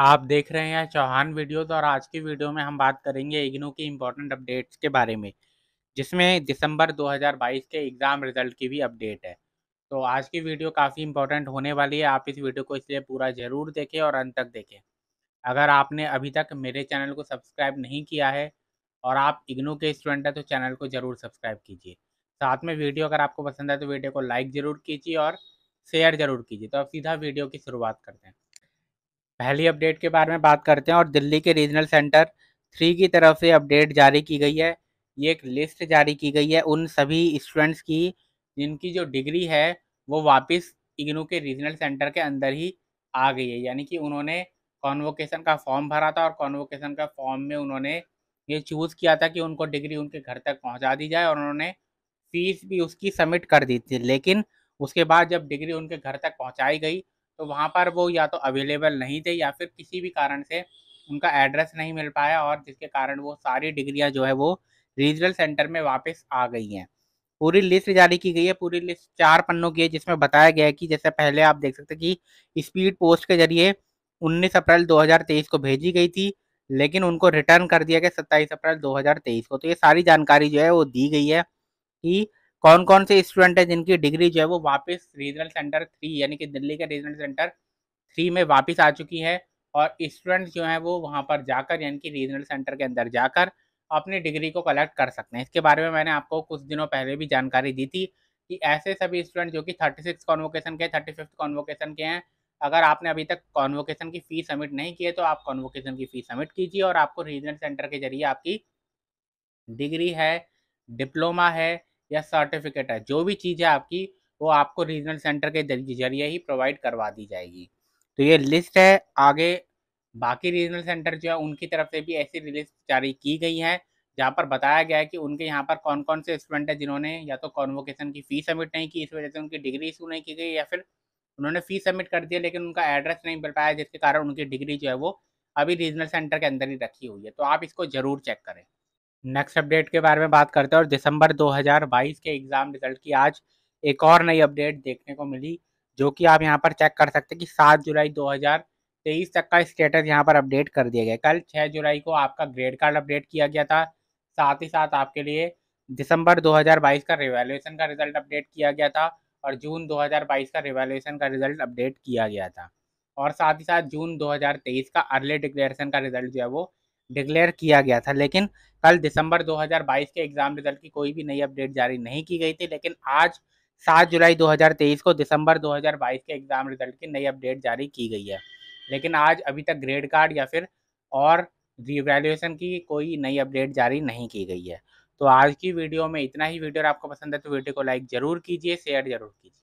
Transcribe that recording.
आप देख रहे हैं चौहान वीडियोज़ और आज की वीडियो में हम बात करेंगे इग्नू की इम्पोर्टेंट अपडेट्स के बारे में जिसमें दिसंबर 2022 के एग्ज़ाम रिजल्ट की भी अपडेट है तो आज की वीडियो काफ़ी इंपॉर्टेंट होने वाली है आप इस वीडियो को इसलिए पूरा ज़रूर देखें और अंत तक देखें अगर आपने अभी तक मेरे चैनल को सब्सक्राइब नहीं किया है और आप इग्नू के स्टूडेंट हैं तो चैनल को ज़रूर सब्सक्राइब कीजिए साथ में वीडियो अगर आपको पसंद है तो वीडियो को लाइक ज़रूर कीजिए और शेयर ज़रूर कीजिए तो अब सीधा वीडियो की शुरुआत करते हैं पहली अपडेट के बारे में बात करते हैं और दिल्ली के रीजनल सेंटर थ्री की तरफ से अपडेट जारी की गई है ये एक लिस्ट जारी की गई है उन सभी स्टूडेंट्स की जिनकी जो डिग्री है वो वापस इग्नू के रीजनल सेंटर के अंदर ही आ गई है यानी कि उन्होंने कॉन्वोकेशन का फॉर्म भरा था और कॉन्वोकेशन का फॉर्म में उन्होंने ये चूज़ किया था कि उनको डिग्री उनके घर तक पहुंचा दी जाए और उन्होंने फीस भी उसकी सबमिट कर दी थी लेकिन उसके बाद जब डिग्री उनके घर तक पहुंचाई गई तो वहाँ पर वो या तो अवेलेबल नहीं थे या फिर किसी भी कारण से उनका एड्रेस नहीं मिल पाया और जिसके कारण वो सारी डिग्रियाँ जो है वो रीजनल सेंटर में वापस आ गई हैं पूरी लिस्ट जारी की गई है पूरी लिस्ट चार पन्नों की है जिसमें बताया गया है कि जैसे पहले आप देख सकते कि स्पीड पोस्ट के जरिए 19 अप्रैल 2023 को भेजी गई थी लेकिन उनको रिटर्न कर दिया गया 27 अप्रैल 2023 को तो ये सारी जानकारी जो है वो दी गई है कि कौन कौन से स्टूडेंट हैं जिनकी डिग्री जो है वो वापस रीजनल सेंटर थ्री यानी कि दिल्ली के रीजनल सेंटर थ्री में वापस आ चुकी है और स्टूडेंट्स जो हैं वो वहाँ पर जाकर यानी कि रीजनल सेंटर के अंदर जाकर अपनी डिग्री को कलेक्ट कर सकते हैं इसके बारे में मैंने आपको कुछ दिनों पहले भी जानकारी दी थी कि ऐसे सभी स्टूडेंट जो कि थर्टी सिक्स कॉन्वोकेशन के थर्टी फिफ्थ कॉन्वोकेशन के हैं अगर आपने अभी तक कॉन्वोकेशन की फ़ी सबमिट नहीं की है तो आप कॉन्वोकेशन की फ़ी सबमिट कीजिए और आपको रीजनल सेंटर के जरिए आपकी डिग्री है डिप्लोमा है या सर्टिफिकेट है जो भी चीज़ है आपकी वो आपको रीजनल सेंटर के जरिए ही प्रोवाइड करवा दी जाएगी तो ये लिस्ट है आगे बाकी रीजनल सेंटर जो है उनकी तरफ से भी ऐसी लिस्ट जारी की गई है जहाँ पर बताया गया है कि उनके यहाँ पर कौन कौन से स्टूडेंट हैं जिन्होंने या तो कॉन्वोकेशन की फ़ी सबमिट नहीं की इस वजह से उनकी डिग्री इशू नहीं की गई या फिर उन्होंने फ़ीस सबमिट कर दिया लेकिन उनका एड्रेस नहीं मिल पाया जिसके कारण उनकी डिग्री जो है वो अभी रीजनल सेंटर के अंदर ही रखी हुई है तो आप इसको ज़रूर चेक करें नेक्स्ट अपडेट के बारे में बात करते हैं और दिसंबर 2022 के एग्ज़ाम रिजल्ट की आज एक और नई अपडेट देखने को मिली जो कि आप यहाँ पर चेक कर सकते हैं कि 7 जुलाई 2023 तक का स्टेटस यहाँ पर अपडेट कर दिया गया कल 6 जुलाई को आपका ग्रेड कार्ड अपडेट किया गया था साथ ही साथ आपके लिए दिसंबर 2022 का रिवेल्यूशन का रिजल्ट अपडेट किया गया था और जून दो का रिवेल्यूशन का रिजल्ट अपडेट किया गया था और साथ ही साथ जून दो का अर्ली डिक्लेरेशन का रिजल्ट जो है वो डिक्लेयर किया गया था लेकिन कल दिसंबर 2022 के एग्जाम रिजल्ट की कोई भी नई अपडेट जारी नहीं की गई थी लेकिन आज 7 जुलाई 2023 को दिसंबर 2022 के एग्जाम रिजल्ट की नई अपडेट जारी की गई है लेकिन आज अभी तक ग्रेड कार्ड या फिर और रिवैल्यूएशन की कोई नई अपडेट जारी नहीं की गई है तो आज की वीडियो में इतना ही वीडियो आपको पसंद है तो वीडियो को लाइक ज़रूर कीजिए शेयर जरूर कीजिए